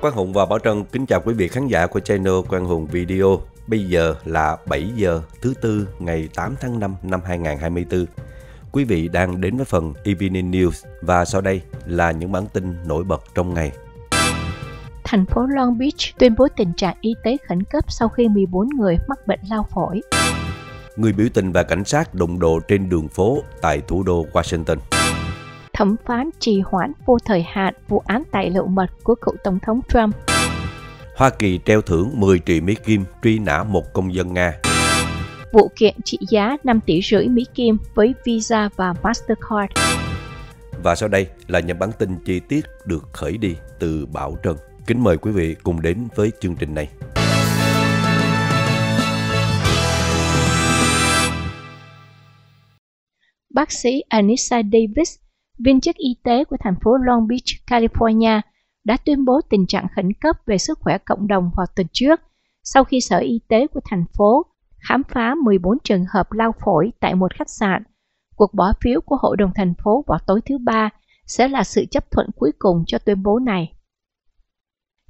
Quang Hùng và Bảo Trân kính chào quý vị khán giả của channel Quang Hùng Video. Bây giờ là 7 giờ thứ tư ngày 8 tháng 5 năm 2024. Quý vị đang đến với phần Evening News và sau đây là những bản tin nổi bật trong ngày. Thành phố Long Beach tuyên bố tình trạng y tế khẩn cấp sau khi 14 người mắc bệnh lao phổi. Người biểu tình và cảnh sát đụng độ trên đường phố tại thủ đô Washington thẩm phán trì hoãn vô thời hạn vụ án tài liệu mật của cựu Tổng thống Trump. Hoa Kỳ treo thưởng 10 tỷ Mỹ Kim truy nã một công dân Nga. Vụ kiện trị giá 5 tỷ rưỡi Mỹ Kim với Visa và Mastercard. Và sau đây là những bản tin chi tiết được khởi đi từ Bảo Trân. Kính mời quý vị cùng đến với chương trình này. Bác sĩ Anissa Davis viên chức y tế của thành phố Long Beach, California đã tuyên bố tình trạng khẩn cấp về sức khỏe cộng đồng vào tuần trước sau khi Sở Y tế của thành phố khám phá 14 trường hợp lao phổi tại một khách sạn. Cuộc bỏ phiếu của Hội đồng thành phố vào tối thứ Ba sẽ là sự chấp thuận cuối cùng cho tuyên bố này.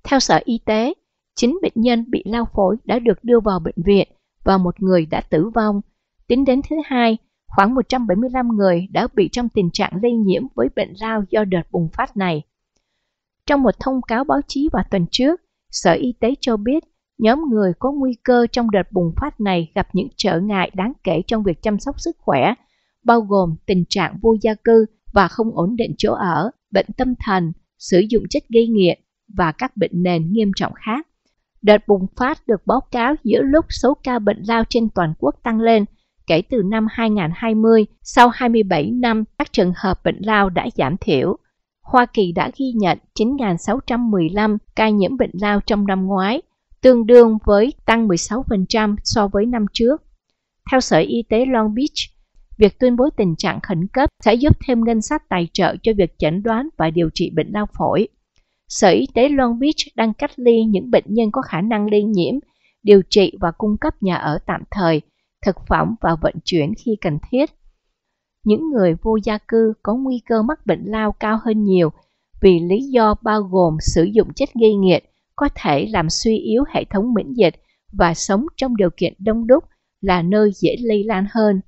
Theo Sở Y tế, 9 bệnh nhân bị lao phổi đã được đưa vào bệnh viện và một người đã tử vong. Tính đến thứ Hai, Khoảng 175 người đã bị trong tình trạng lây nhiễm với bệnh lao do đợt bùng phát này. Trong một thông cáo báo chí vào tuần trước, Sở Y tế cho biết nhóm người có nguy cơ trong đợt bùng phát này gặp những trở ngại đáng kể trong việc chăm sóc sức khỏe, bao gồm tình trạng vô gia cư và không ổn định chỗ ở, bệnh tâm thần, sử dụng chất gây nghiện và các bệnh nền nghiêm trọng khác. Đợt bùng phát được báo cáo giữa lúc số ca bệnh lao trên toàn quốc tăng lên – kể từ năm 2020, sau 27 năm, các trường hợp bệnh lao đã giảm thiểu. Hoa Kỳ đã ghi nhận 9.615 ca nhiễm bệnh lao trong năm ngoái, tương đương với tăng 16% so với năm trước. Theo Sở Y tế Long Beach, việc tuyên bố tình trạng khẩn cấp sẽ giúp thêm ngân sách tài trợ cho việc chẩn đoán và điều trị bệnh lao phổi. Sở Y tế Long Beach đang cách ly những bệnh nhân có khả năng lây nhiễm, điều trị và cung cấp nhà ở tạm thời thực phẩm và vận chuyển khi cần thiết. Những người vô gia cư có nguy cơ mắc bệnh lao cao hơn nhiều vì lý do bao gồm sử dụng chất gây nghiện có thể làm suy yếu hệ thống miễn dịch và sống trong điều kiện đông đúc là nơi dễ lây lan hơn.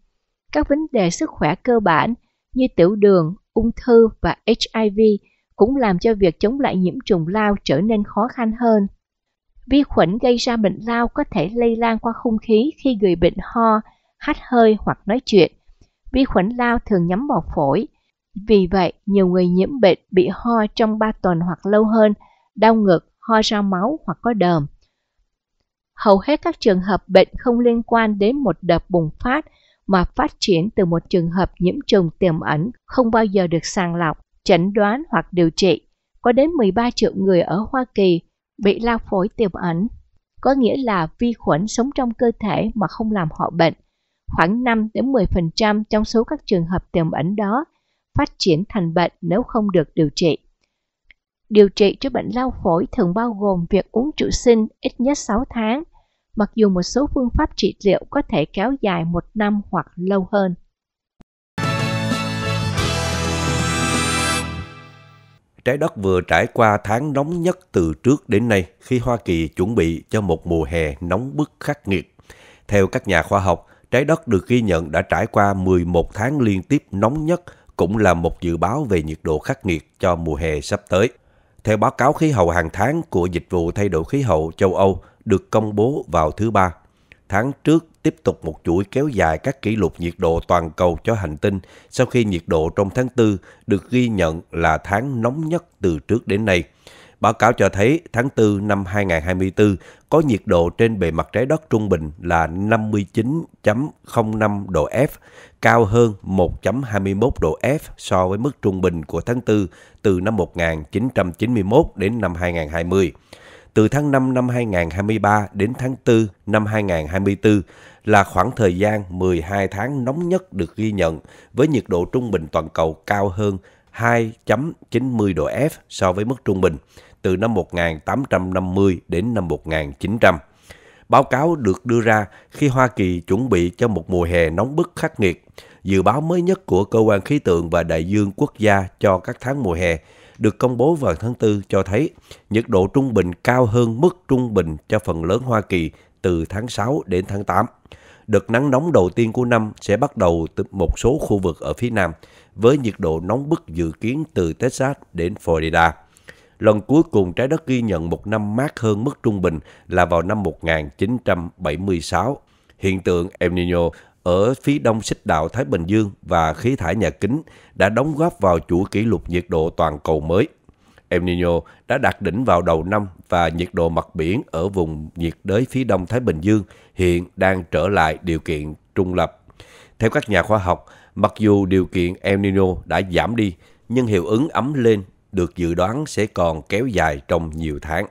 Các vấn đề sức khỏe cơ bản như tiểu đường, ung thư và HIV cũng làm cho việc chống lại nhiễm trùng lao trở nên khó khăn hơn. Vi khuẩn gây ra bệnh lao có thể lây lan qua không khí khi người bệnh ho, hắt hơi hoặc nói chuyện. Vi khuẩn lao thường nhắm vào phổi. Vì vậy, nhiều người nhiễm bệnh bị ho trong 3 tuần hoặc lâu hơn, đau ngực, ho ra máu hoặc có đờm. Hầu hết các trường hợp bệnh không liên quan đến một đợt bùng phát mà phát triển từ một trường hợp nhiễm trùng tiềm ẩn không bao giờ được sàng lọc, chẩn đoán hoặc điều trị. Có đến 13 triệu người ở Hoa Kỳ bị lao phổi tiềm ẩn, có nghĩa là vi khuẩn sống trong cơ thể mà không làm họ bệnh. Khoảng 5-10% trong số các trường hợp tiềm ẩn đó phát triển thành bệnh nếu không được điều trị. Điều trị cho bệnh lao phổi thường bao gồm việc uống trụ sinh ít nhất 6 tháng, mặc dù một số phương pháp trị liệu có thể kéo dài một năm hoặc lâu hơn. trái đất vừa trải qua tháng nóng nhất từ trước đến nay khi Hoa Kỳ chuẩn bị cho một mùa hè nóng bức khắc nghiệt. Theo các nhà khoa học, trái đất được ghi nhận đã trải qua 11 tháng liên tiếp nóng nhất cũng là một dự báo về nhiệt độ khắc nghiệt cho mùa hè sắp tới. Theo báo cáo khí hậu hàng tháng của Dịch vụ Thay đổi Khí hậu châu Âu được công bố vào thứ Ba, tháng trước tiếp tục một chuỗi kéo dài các kỷ lục nhiệt độ toàn cầu cho hành tinh sau khi nhiệt độ trong tháng 4 được ghi nhận là tháng nóng nhất từ trước đến nay. Báo cáo cho thấy tháng 4 năm 2024 có nhiệt độ trên bề mặt trái đất trung bình là 59.05 độ F, cao hơn 1.21 độ F so với mức trung bình của tháng 4 từ năm 1991 đến năm 2020 từ tháng 5 năm 2023 đến tháng 4 năm 2024, là khoảng thời gian 12 tháng nóng nhất được ghi nhận với nhiệt độ trung bình toàn cầu cao hơn 2.90 độ F so với mức trung bình từ năm 1850 đến năm 1900. Báo cáo được đưa ra khi Hoa Kỳ chuẩn bị cho một mùa hè nóng bức khắc nghiệt. Dự báo mới nhất của Cơ quan Khí tượng và Đại dương Quốc gia cho các tháng mùa hè được công bố vào tháng 4 cho thấy nhiệt độ trung bình cao hơn mức trung bình cho phần lớn Hoa Kỳ từ tháng 6 đến tháng 8. Đợt nắng nóng đầu tiên của năm sẽ bắt đầu từ một số khu vực ở phía Nam, với nhiệt độ nóng bức dự kiến từ Texas đến Florida. Lần cuối cùng trái đất ghi nhận một năm mát hơn mức trung bình là vào năm 1976. Hiện tượng El Nino ở phía đông xích đạo Thái Bình Dương và khí thải nhà kính đã đóng góp vào chuỗi kỷ lục nhiệt độ toàn cầu mới. El Nino đã đạt đỉnh vào đầu năm và nhiệt độ mặt biển ở vùng nhiệt đới phía đông Thái Bình Dương hiện đang trở lại điều kiện trung lập. Theo các nhà khoa học, mặc dù điều kiện El Nino đã giảm đi, nhưng hiệu ứng ấm lên được dự đoán sẽ còn kéo dài trong nhiều tháng.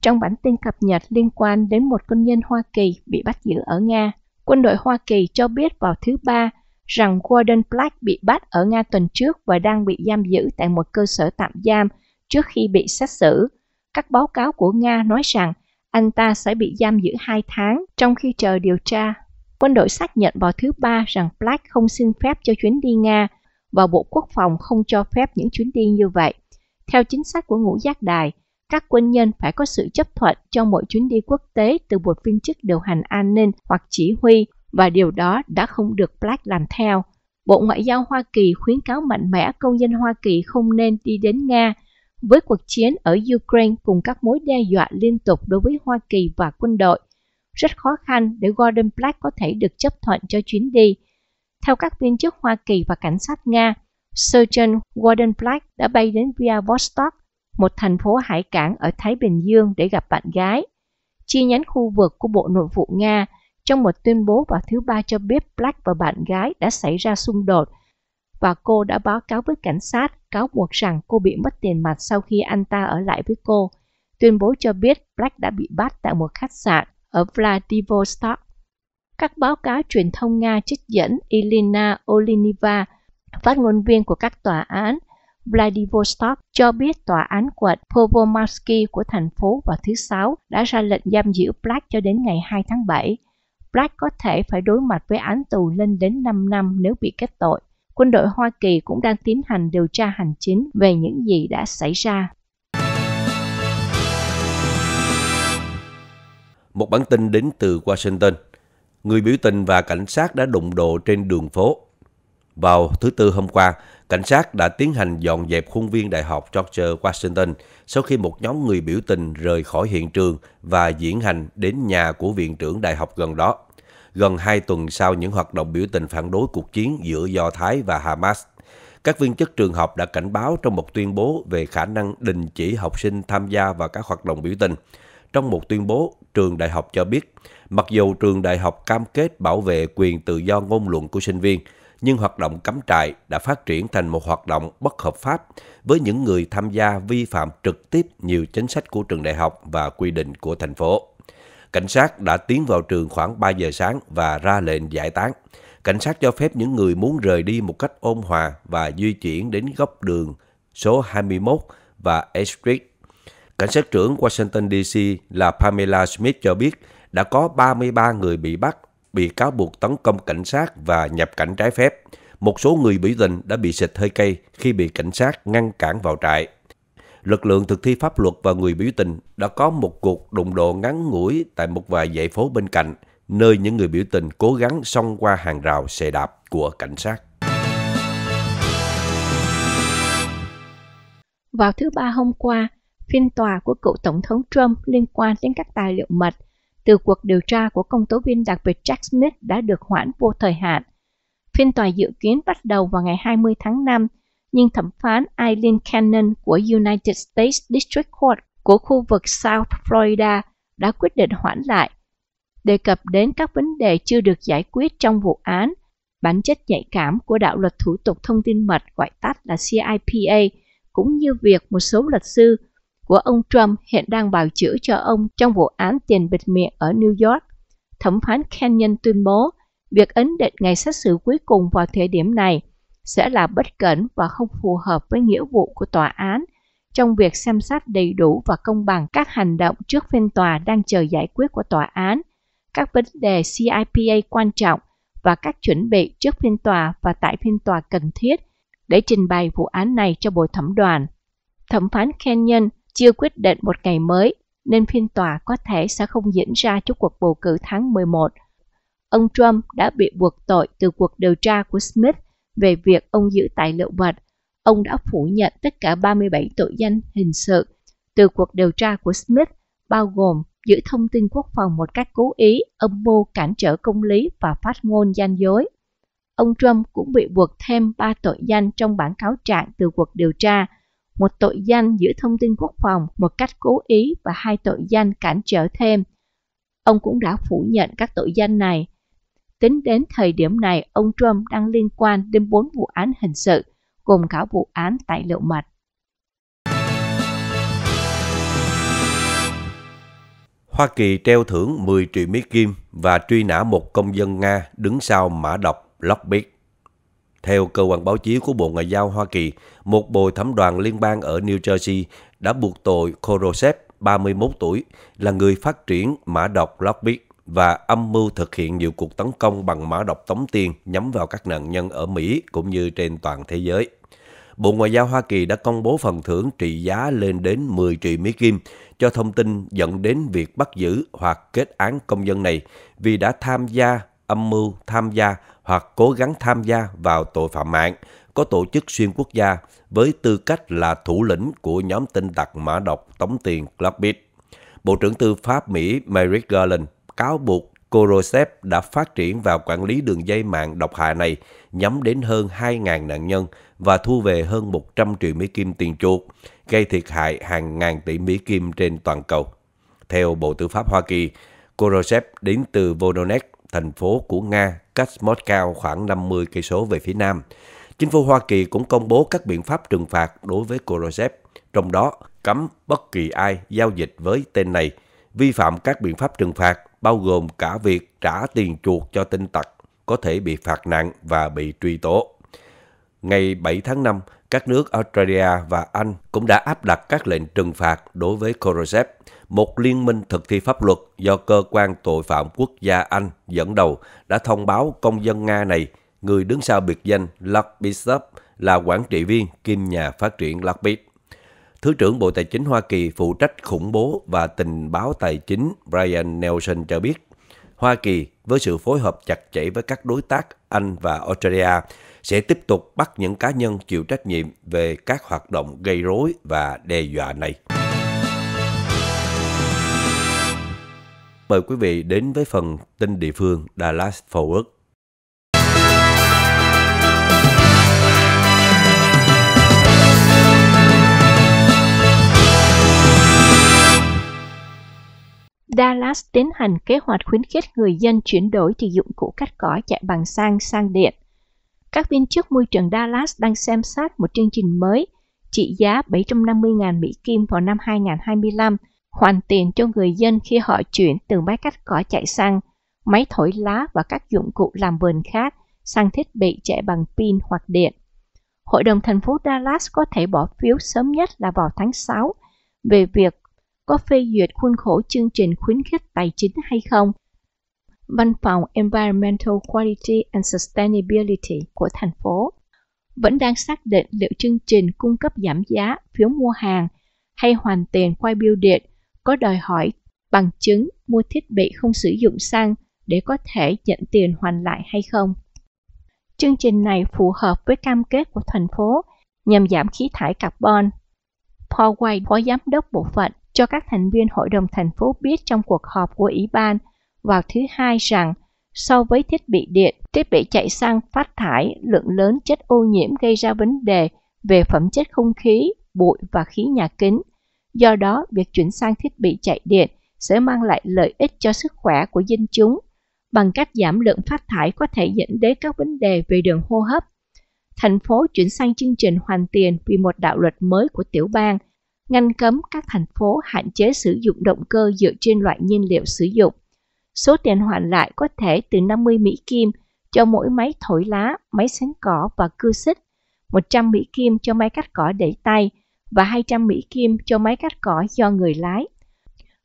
Trong bản tin cập nhật liên quan đến một quân nhân Hoa Kỳ bị bắt giữ ở Nga, quân đội Hoa Kỳ cho biết vào thứ Ba rằng Gordon Black bị bắt ở Nga tuần trước và đang bị giam giữ tại một cơ sở tạm giam trước khi bị xét xử. Các báo cáo của Nga nói rằng anh ta sẽ bị giam giữ 2 tháng trong khi chờ điều tra. Quân đội xác nhận vào thứ Ba rằng Black không xin phép cho chuyến đi Nga và Bộ Quốc phòng không cho phép những chuyến đi như vậy. Theo chính sách của ngũ giác đài, các quân nhân phải có sự chấp thuận cho mỗi chuyến đi quốc tế từ một viên chức điều hành an ninh hoặc chỉ huy và điều đó đã không được Black làm theo. Bộ Ngoại giao Hoa Kỳ khuyến cáo mạnh mẽ công dân Hoa Kỳ không nên đi đến Nga với cuộc chiến ở Ukraine cùng các mối đe dọa liên tục đối với Hoa Kỳ và quân đội. Rất khó khăn để Gordon Black có thể được chấp thuận cho chuyến đi. Theo các viên chức Hoa Kỳ và cảnh sát Nga, Sergeant Gordon Black đã bay đến Vladivostok, một thành phố hải cảng ở Thái Bình Dương để gặp bạn gái. Chi nhánh khu vực của Bộ Nội vụ Nga – trong một tuyên bố vào thứ ba cho biết Black và bạn gái đã xảy ra xung đột và cô đã báo cáo với cảnh sát cáo buộc rằng cô bị mất tiền mặt sau khi anh ta ở lại với cô. Tuyên bố cho biết Black đã bị bắt tại một khách sạn ở Vladivostok. Các báo cáo truyền thông Nga trích dẫn Elena Oliniva, phát ngôn viên của các tòa án Vladivostok, cho biết tòa án quận Povomarsky của thành phố vào thứ Sáu đã ra lệnh giam giữ Black cho đến ngày 2 tháng 7. Black có thể phải đối mặt với án tù lên đến 5 năm nếu bị kết tội. Quân đội Hoa Kỳ cũng đang tiến hành điều tra hành chính về những gì đã xảy ra. Một bản tin đến từ Washington. Người biểu tình và cảnh sát đã đụng độ trên đường phố vào thứ Tư hôm qua, cảnh sát đã tiến hành dọn dẹp khuôn viên Đại học George Washington sau khi một nhóm người biểu tình rời khỏi hiện trường và diễn hành đến nhà của viện trưởng đại học gần đó. Gần hai tuần sau những hoạt động biểu tình phản đối cuộc chiến giữa Do Thái và Hamas, các viên chức trường học đã cảnh báo trong một tuyên bố về khả năng đình chỉ học sinh tham gia vào các hoạt động biểu tình. Trong một tuyên bố, trường đại học cho biết, mặc dù trường đại học cam kết bảo vệ quyền tự do ngôn luận của sinh viên, nhưng hoạt động cắm trại đã phát triển thành một hoạt động bất hợp pháp với những người tham gia vi phạm trực tiếp nhiều chính sách của trường đại học và quy định của thành phố. Cảnh sát đã tiến vào trường khoảng 3 giờ sáng và ra lệnh giải tán. Cảnh sát cho phép những người muốn rời đi một cách ôn hòa và di chuyển đến góc đường số 21 và A Street. Cảnh sát trưởng Washington DC là Pamela Smith cho biết đã có 33 người bị bắt bị cáo buộc tấn công cảnh sát và nhập cảnh trái phép. Một số người biểu tình đã bị xịt hơi cây khi bị cảnh sát ngăn cản vào trại. Lực lượng thực thi pháp luật và người biểu tình đã có một cuộc đụng độ ngắn ngủi tại một vài dãy phố bên cạnh, nơi những người biểu tình cố gắng xông qua hàng rào xe đạp của cảnh sát. Vào thứ ba hôm qua, phiên tòa của cựu Tổng thống Trump liên quan đến các tài liệu mật – từ cuộc điều tra của công tố viên đặc biệt Jack Smith đã được hoãn vô thời hạn. Phiên tòa dự kiến bắt đầu vào ngày 20 tháng 5, nhưng thẩm phán Eileen Cannon của United States District Court của khu vực South Florida đã quyết định hoãn lại. Đề cập đến các vấn đề chưa được giải quyết trong vụ án, bản chất nhạy cảm của đạo luật thủ tục thông tin mật gọi tắt là CIPA, cũng như việc một số luật sư của ông Trump hiện đang bào chữa cho ông trong vụ án tiền bịt miệng ở New York. Thẩm phán Kenyon tuyên bố việc ấn định ngày xét xử cuối cùng vào thời điểm này sẽ là bất cẩn và không phù hợp với nghĩa vụ của tòa án trong việc xem xét đầy đủ và công bằng các hành động trước phiên tòa đang chờ giải quyết của tòa án, các vấn đề CIPA quan trọng và các chuẩn bị trước phiên tòa và tại phiên tòa cần thiết để trình bày vụ án này cho bồi thẩm đoàn. Thẩm phán Kenyon chưa quyết định một ngày mới nên phiên tòa có thể sẽ không diễn ra trước cuộc bầu cử tháng 11. Ông Trump đã bị buộc tội từ cuộc điều tra của Smith về việc ông giữ tài liệu mật. Ông đã phủ nhận tất cả 37 tội danh hình sự từ cuộc điều tra của Smith, bao gồm giữ thông tin quốc phòng một cách cố ý, âm mưu cản trở công lý và phát ngôn gian dối. Ông Trump cũng bị buộc thêm 3 tội danh trong bản cáo trạng từ cuộc điều tra, một tội danh giữ thông tin quốc phòng một cách cố ý và hai tội danh cản trở thêm. Ông cũng đã phủ nhận các tội danh này. Tính đến thời điểm này, ông Trump đang liên quan đến bốn vụ án hình sự, gồm cả vụ án tài liệu mật. Hoa Kỳ treo thưởng 10 triệu mỹ kim và truy nã một công dân Nga đứng sau mã độc Lockbit theo cơ quan báo chí của Bộ Ngoại giao Hoa Kỳ, một bồi thẩm đoàn liên bang ở New Jersey đã buộc tội Korosev, 31 tuổi, là người phát triển mã độc Lockbit và âm mưu thực hiện nhiều cuộc tấn công bằng mã độc tống tiền nhắm vào các nạn nhân ở Mỹ cũng như trên toàn thế giới. Bộ Ngoại giao Hoa Kỳ đã công bố phần thưởng trị giá lên đến 10 triệu Mỹ Kim cho thông tin dẫn đến việc bắt giữ hoặc kết án công dân này vì đã tham gia âm mưu tham gia hoặc cố gắng tham gia vào tội phạm mạng có tổ chức xuyên quốc gia với tư cách là thủ lĩnh của nhóm tin tặc mã độc tống tiền Blackbeard. Bộ trưởng Tư pháp Mỹ Merrick Garland cáo buộc Korosev đã phát triển và quản lý đường dây mạng độc hại này nhắm đến hơn 2.000 nạn nhân và thu về hơn 100 triệu Mỹ Kim tiền chuột, gây thiệt hại hàng ngàn tỷ Mỹ Kim trên toàn cầu. Theo Bộ Tư pháp Hoa Kỳ, Korosev đến từ Voronezh, thành phố của Nga cách cao khoảng 50 cây số về phía nam. Chính phủ Hoa Kỳ cũng công bố các biện pháp trừng phạt đối với Korosev, trong đó cấm bất kỳ ai giao dịch với tên này, vi phạm các biện pháp trừng phạt bao gồm cả việc trả tiền chuộc cho tinh tặc có thể bị phạt nặng và bị truy tố. Ngày 7 tháng 5, các nước Australia và Anh cũng đã áp đặt các lệnh trừng phạt đối với Korosev một liên minh thực thi pháp luật do cơ quan tội phạm quốc gia Anh dẫn đầu đã thông báo công dân Nga này, người đứng sau biệt danh Luck Bishop, là quản trị viên kim nhà phát triển Lockbit. Thứ trưởng Bộ Tài chính Hoa Kỳ phụ trách khủng bố và tình báo tài chính Brian Nelson cho biết, Hoa Kỳ với sự phối hợp chặt chẽ với các đối tác Anh và Australia sẽ tiếp tục bắt những cá nhân chịu trách nhiệm về các hoạt động gây rối và đe dọa này. mời quý vị đến với phần tin địa phương Dallas Forward. Dallas tiến hành kế hoạch khuyến khích người dân chuyển đổi từ dụng cụ cắt cỏ chạy bằng xăng sang điện. Các viên chức môi trường Dallas đang xem xét một chương trình mới trị giá 750.000 Mỹ Kim vào năm 2025 – hoàn tiền cho người dân khi họ chuyển từ máy cắt cỏ chạy xăng, máy thổi lá và các dụng cụ làm vườn khác sang thiết bị chạy bằng pin hoặc điện. Hội đồng thành phố Dallas có thể bỏ phiếu sớm nhất là vào tháng 6 về việc có phê duyệt khuôn khổ chương trình khuyến khích tài chính hay không. Văn phòng Environmental Quality and Sustainability của thành phố vẫn đang xác định liệu chương trình cung cấp giảm giá, phiếu mua hàng hay hoàn tiền quay biêu điện có đòi hỏi bằng chứng mua thiết bị không sử dụng xăng để có thể nhận tiền hoàn lại hay không. Chương trình này phù hợp với cam kết của thành phố nhằm giảm khí thải carbon. Paul White, phó giám đốc bộ phận, cho các thành viên hội đồng thành phố biết trong cuộc họp của ủy ban vào thứ hai rằng so với thiết bị điện, thiết bị chạy xăng phát thải lượng lớn chất ô nhiễm gây ra vấn đề về phẩm chất không khí, bụi và khí nhà kính. Do đó, việc chuyển sang thiết bị chạy điện sẽ mang lại lợi ích cho sức khỏe của dân chúng bằng cách giảm lượng phát thải có thể dẫn đến các vấn đề về đường hô hấp. Thành phố chuyển sang chương trình hoàn tiền vì một đạo luật mới của tiểu bang ngăn cấm các thành phố hạn chế sử dụng động cơ dựa trên loại nhiên liệu sử dụng. Số tiền hoàn lại có thể từ 50 Mỹ Kim cho mỗi máy thổi lá, máy sén cỏ và cưa xích, 100 Mỹ Kim cho máy cắt cỏ đẩy tay, và 200 Mỹ Kim cho máy cắt cỏ do người lái.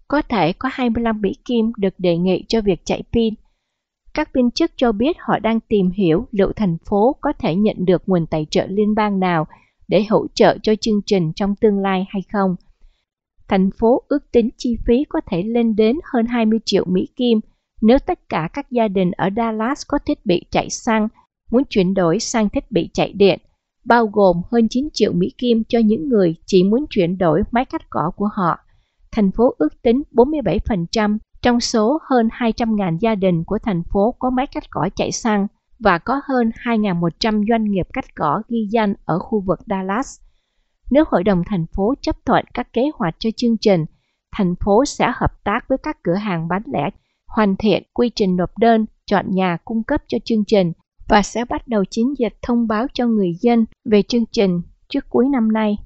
Có thể có 25 Mỹ Kim được đề nghị cho việc chạy pin. Các viên chức cho biết họ đang tìm hiểu liệu thành phố có thể nhận được nguồn tài trợ liên bang nào để hỗ trợ cho chương trình trong tương lai hay không. Thành phố ước tính chi phí có thể lên đến hơn 20 triệu Mỹ Kim nếu tất cả các gia đình ở Dallas có thiết bị chạy xăng muốn chuyển đổi sang thiết bị chạy điện bao gồm hơn 9 triệu Mỹ Kim cho những người chỉ muốn chuyển đổi máy cắt cỏ của họ. Thành phố ước tính 47% trong số hơn 200.000 gia đình của thành phố có máy cắt cỏ chạy xăng và có hơn 2.100 doanh nghiệp cắt cỏ ghi danh ở khu vực Dallas. Nếu hội đồng thành phố chấp thuận các kế hoạch cho chương trình, thành phố sẽ hợp tác với các cửa hàng bán lẻ hoàn thiện quy trình nộp đơn, chọn nhà cung cấp cho chương trình và sẽ bắt đầu chiến dịch thông báo cho người dân về chương trình trước cuối năm nay.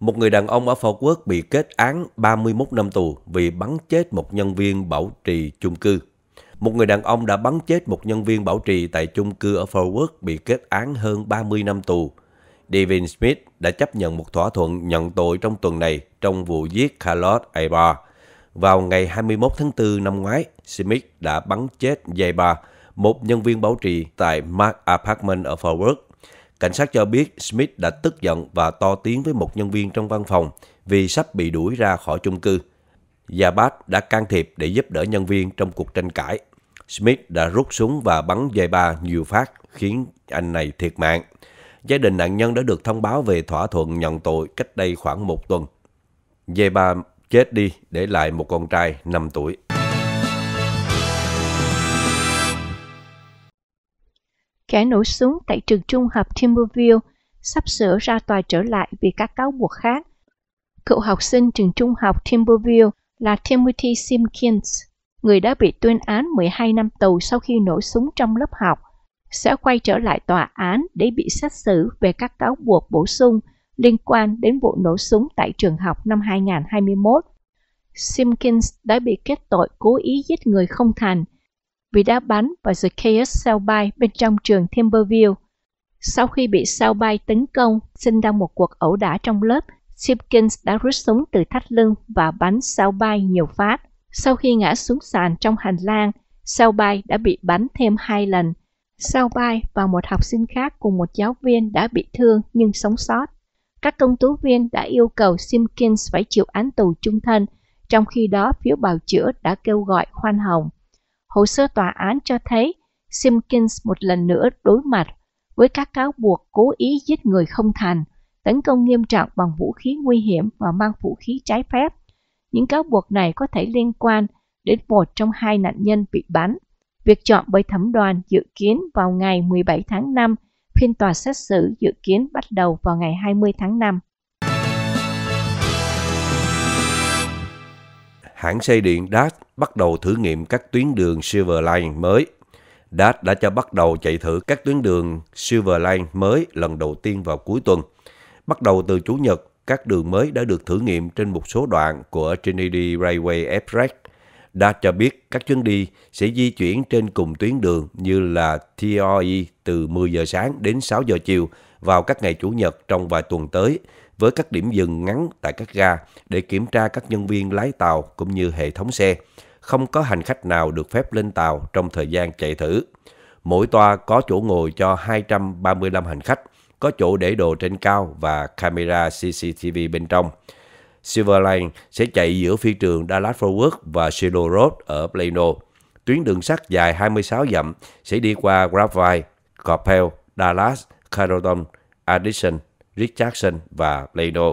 Một người đàn ông ở Phổ Quốc bị kết án 31 năm tù vì bắn chết một nhân viên bảo trì chung cư. Một người đàn ông đã bắn chết một nhân viên bảo trì tại chung cư ở Phổ Quốc bị kết án hơn 30 năm tù. Devin Smith đã chấp nhận một thỏa thuận nhận tội trong tuần này trong vụ giết Carlos Aybar. Vào ngày 21 tháng 4 năm ngoái, Smith đã bắn chết Yeba, một nhân viên bảo trì tại Mark Apartment ở Fort Worth. Cảnh sát cho biết Smith đã tức giận và to tiếng với một nhân viên trong văn phòng vì sắp bị đuổi ra khỏi chung cư. Yabat đã can thiệp để giúp đỡ nhân viên trong cuộc tranh cãi. Smith đã rút súng và bắn dây ba nhiều phát khiến anh này thiệt mạng. Gia đình nạn nhân đã được thông báo về thỏa thuận nhận tội cách đây khoảng một tuần. Dây ba chết đi để lại một con trai 5 tuổi. Kẻ nổ súng tại trường trung học Timberville sắp sửa ra tòa trở lại vì các cáo buộc khác. Cựu học sinh trường trung học Timberville là Timothy Simkins, người đã bị tuyên án 12 năm tù sau khi nổ súng trong lớp học, sẽ quay trở lại tòa án để bị xét xử về các cáo buộc bổ sung – liên quan đến vụ nổ súng tại trường học năm 2021. Simpkins đã bị kết tội cố ý giết người không thành vì đã bắn vào Zacchaeus Selby bên trong trường Timberview. Sau khi bị Selby tấn công, sinh ra một cuộc ẩu đả trong lớp, Simpkins đã rút súng từ thắt lưng và bắn Selby nhiều phát. Sau khi ngã xuống sàn trong hành lang, Selby đã bị bắn thêm hai lần. Selby và một học sinh khác cùng một giáo viên đã bị thương nhưng sống sót. Các công tố viên đã yêu cầu Simkins phải chịu án tù trung thân, trong khi đó phiếu bào chữa đã kêu gọi khoan hồng. Hồ sơ tòa án cho thấy Simkins một lần nữa đối mặt với các cáo buộc cố ý giết người không thành, tấn công nghiêm trọng bằng vũ khí nguy hiểm và mang vũ khí trái phép. Những cáo buộc này có thể liên quan đến một trong hai nạn nhân bị bắn. Việc chọn bởi thẩm đoàn dự kiến vào ngày 17 tháng 5 Phiên tòa xét xử dự kiến bắt đầu vào ngày 20 tháng 5. Hãng xe điện DAS bắt đầu thử nghiệm các tuyến đường Silver Line mới. DAS đã cho bắt đầu chạy thử các tuyến đường Silver Line mới lần đầu tiên vào cuối tuần. Bắt đầu từ Chủ nhật, các đường mới đã được thử nghiệm trên một số đoạn của Trinity Railway Express – đã cho biết các chuyến đi sẽ di chuyển trên cùng tuyến đường như là TOE từ 10 giờ sáng đến 6 giờ chiều vào các ngày Chủ nhật trong vài tuần tới với các điểm dừng ngắn tại các ga để kiểm tra các nhân viên lái tàu cũng như hệ thống xe. Không có hành khách nào được phép lên tàu trong thời gian chạy thử. Mỗi toa có chỗ ngồi cho 235 hành khách, có chỗ để đồ trên cao và camera CCTV bên trong. Silverline sẽ chạy giữa phi trường Dallas-Fort Worth và Shiloh Road ở Plano. Tuyến đường sắt dài 26 dặm sẽ đi qua Grapevine, Coppell, Dallas, Carrollton, Addison, Richardson và Plano.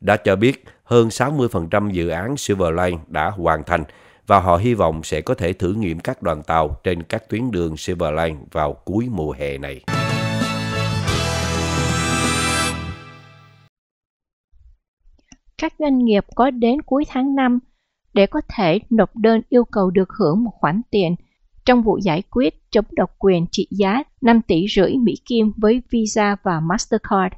Đã cho biết hơn 60% dự án Silverline đã hoàn thành và họ hy vọng sẽ có thể thử nghiệm các đoàn tàu trên các tuyến đường Silverline vào cuối mùa hè này. các doanh nghiệp có đến cuối tháng 5 để có thể nộp đơn yêu cầu được hưởng một khoản tiền trong vụ giải quyết chống độc quyền trị giá 5 tỷ rưỡi Mỹ Kim với Visa và Mastercard.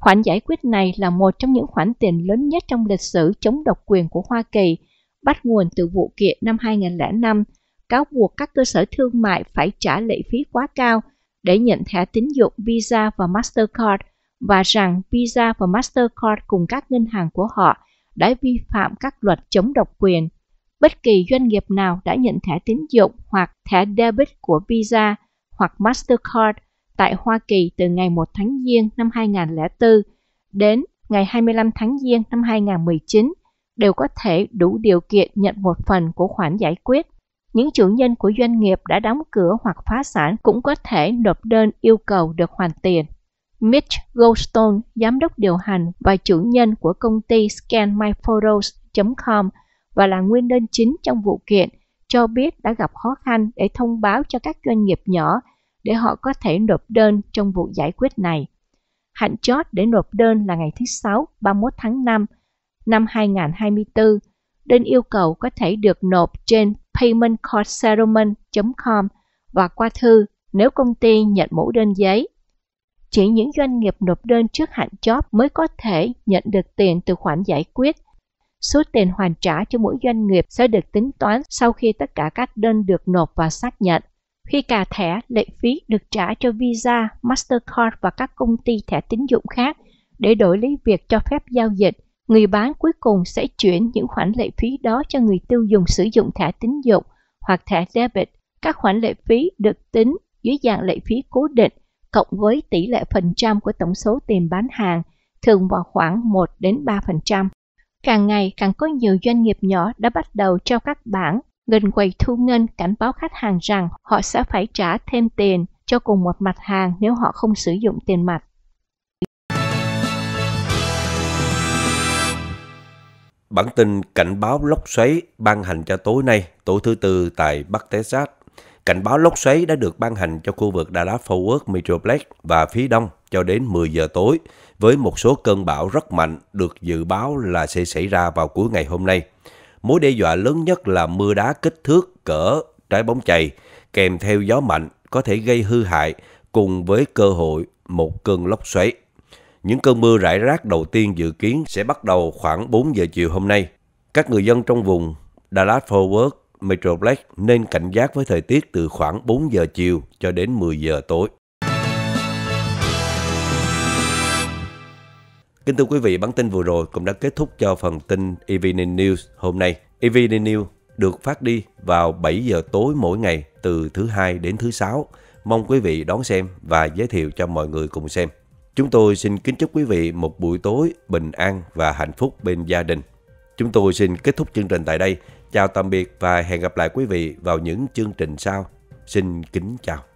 Khoản giải quyết này là một trong những khoản tiền lớn nhất trong lịch sử chống độc quyền của Hoa Kỳ, bắt nguồn từ vụ kiện năm 2005, cáo buộc các cơ sở thương mại phải trả lệ phí quá cao để nhận thẻ tín dụng Visa và Mastercard – và rằng Visa và Mastercard cùng các ngân hàng của họ đã vi phạm các luật chống độc quyền. Bất kỳ doanh nghiệp nào đã nhận thẻ tín dụng hoặc thẻ debit của Visa hoặc Mastercard tại Hoa Kỳ từ ngày 1 tháng Giêng năm 2004 đến ngày 25 tháng Giêng năm 2019 đều có thể đủ điều kiện nhận một phần của khoản giải quyết. Những chủ nhân của doanh nghiệp đã đóng cửa hoặc phá sản cũng có thể nộp đơn yêu cầu được hoàn tiền. Mitch Goldstone, giám đốc điều hành và chủ nhân của công ty scanmyphotos.com và là nguyên đơn chính trong vụ kiện, cho biết đã gặp khó khăn để thông báo cho các doanh nghiệp nhỏ để họ có thể nộp đơn trong vụ giải quyết này. Hạn chót để nộp đơn là ngày thứ Sáu, 31 tháng 5 năm 2024. Đơn yêu cầu có thể được nộp trên paymentcourtsettlement.com và qua thư nếu công ty nhận mẫu đơn giấy chỉ những doanh nghiệp nộp đơn trước hạn chót mới có thể nhận được tiền từ khoản giải quyết. Số tiền hoàn trả cho mỗi doanh nghiệp sẽ được tính toán sau khi tất cả các đơn được nộp và xác nhận. Khi cả thẻ, lệ phí được trả cho Visa, Mastercard và các công ty thẻ tín dụng khác để đổi lấy việc cho phép giao dịch, người bán cuối cùng sẽ chuyển những khoản lệ phí đó cho người tiêu dùng sử dụng thẻ tín dụng hoặc thẻ debit. Các khoản lệ phí được tính dưới dạng lệ phí cố định cộng với tỷ lệ phần trăm của tổng số tiền bán hàng, thường vào khoảng 1 đến 3%. Càng ngày càng có nhiều doanh nghiệp nhỏ đã bắt đầu cho các bảng gần quầy thu ngân cảnh báo khách hàng rằng họ sẽ phải trả thêm tiền cho cùng một mặt hàng nếu họ không sử dụng tiền mặt. Bản tin cảnh báo lốc xoáy ban hành cho tối nay, tổ thứ tư tại Bắc Texas Cảnh báo lốc xoáy đã được ban hành cho khu vực Dallas Fort Worth Metroplex và phía đông cho đến 10 giờ tối, với một số cơn bão rất mạnh được dự báo là sẽ xảy ra vào cuối ngày hôm nay. Mối đe dọa lớn nhất là mưa đá kích thước cỡ trái bóng chày kèm theo gió mạnh có thể gây hư hại cùng với cơ hội một cơn lốc xoáy. Những cơn mưa rải rác đầu tiên dự kiến sẽ bắt đầu khoảng 4 giờ chiều hôm nay. Các người dân trong vùng Dallas Fort Worth Metro Black nên cảnh giác với thời tiết từ khoảng 4 giờ chiều cho đến 10 giờ tối. Kính thưa quý vị, bản tin vừa rồi cũng đã kết thúc cho phần tin Evening News hôm nay. Evening News được phát đi vào 7 giờ tối mỗi ngày từ thứ hai đến thứ sáu. Mong quý vị đón xem và giới thiệu cho mọi người cùng xem. Chúng tôi xin kính chúc quý vị một buổi tối bình an và hạnh phúc bên gia đình. Chúng tôi xin kết thúc chương trình tại đây. Chào tạm biệt và hẹn gặp lại quý vị vào những chương trình sau. Xin kính chào.